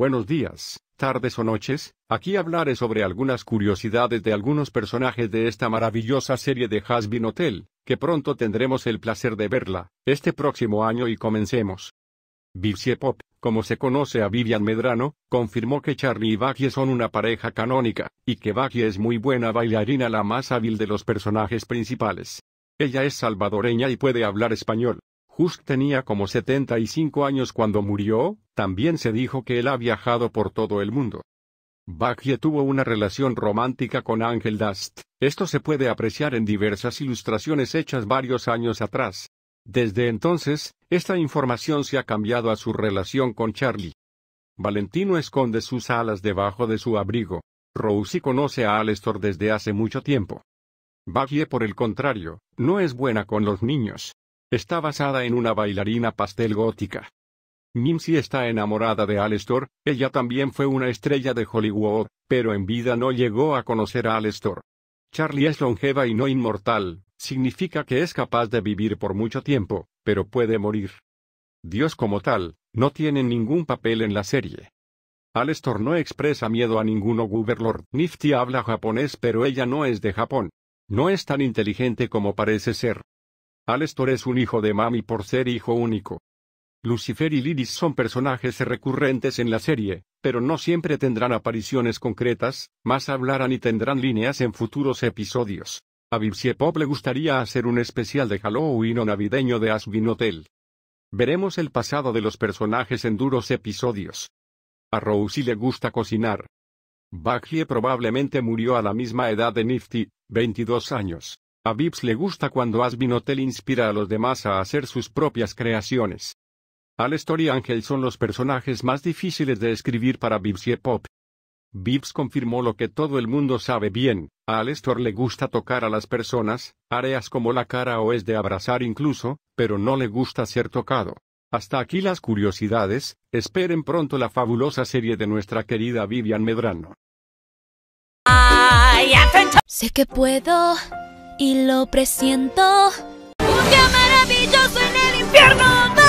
buenos días, tardes o noches, aquí hablaré sobre algunas curiosidades de algunos personajes de esta maravillosa serie de Hasbin Hotel, que pronto tendremos el placer de verla, este próximo año y comencemos. Vivcie Pop, como se conoce a Vivian Medrano, confirmó que Charlie y Bucky son una pareja canónica, y que Bucky es muy buena bailarina la más hábil de los personajes principales. Ella es salvadoreña y puede hablar español. Husk tenía como 75 años cuando murió, también se dijo que él ha viajado por todo el mundo. Baghe tuvo una relación romántica con Ángel Dust. esto se puede apreciar en diversas ilustraciones hechas varios años atrás. Desde entonces, esta información se ha cambiado a su relación con Charlie. Valentino esconde sus alas debajo de su abrigo. Rosie conoce a Alestor desde hace mucho tiempo. Baghe, por el contrario, no es buena con los niños. Está basada en una bailarina pastel gótica. Mimsy está enamorada de Alestor, ella también fue una estrella de Hollywood, pero en vida no llegó a conocer a Alestor. Charlie es longeva y no inmortal, significa que es capaz de vivir por mucho tiempo, pero puede morir. Dios como tal, no tiene ningún papel en la serie. Alastor no expresa miedo a ninguno Overlord. Nifty habla japonés pero ella no es de Japón. No es tan inteligente como parece ser. Alestor es un hijo de Mami por ser hijo único. Lucifer y Liris son personajes recurrentes en la serie, pero no siempre tendrán apariciones concretas, más hablarán y tendrán líneas en futuros episodios. A Pop le gustaría hacer un especial de Halloween o navideño de Aswin Hotel. Veremos el pasado de los personajes en duros episodios. A Rosie le gusta cocinar. Baglie probablemente murió a la misma edad de Nifty, 22 años. A Vips le gusta cuando hotel inspira a los demás a hacer sus propias creaciones. Alestor y Ángel son los personajes más difíciles de escribir para Vips y Pop. Vips confirmó lo que todo el mundo sabe bien, a Alestor le gusta tocar a las personas, áreas como la cara o es de abrazar incluso, pero no le gusta ser tocado. Hasta aquí las curiosidades, esperen pronto la fabulosa serie de nuestra querida Vivian Medrano. Sé que puedo y lo presiento. Un día maravilloso en el infierno.